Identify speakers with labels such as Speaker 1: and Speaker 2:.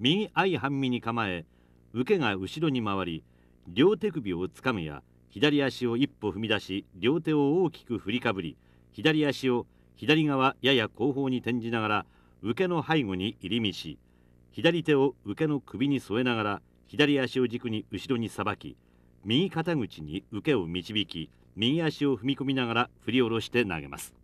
Speaker 1: 右相半身に構え受けが後ろに回り両手首をつかむや左足を一歩踏み出し両手を大きく振りかぶり左足を左側やや後方に転じながら受けの背後に入り見し左手を受けの首に添えながら左足を軸に後ろにさばき右肩口に受けを導き右足を踏み込みながら振り下ろして投げます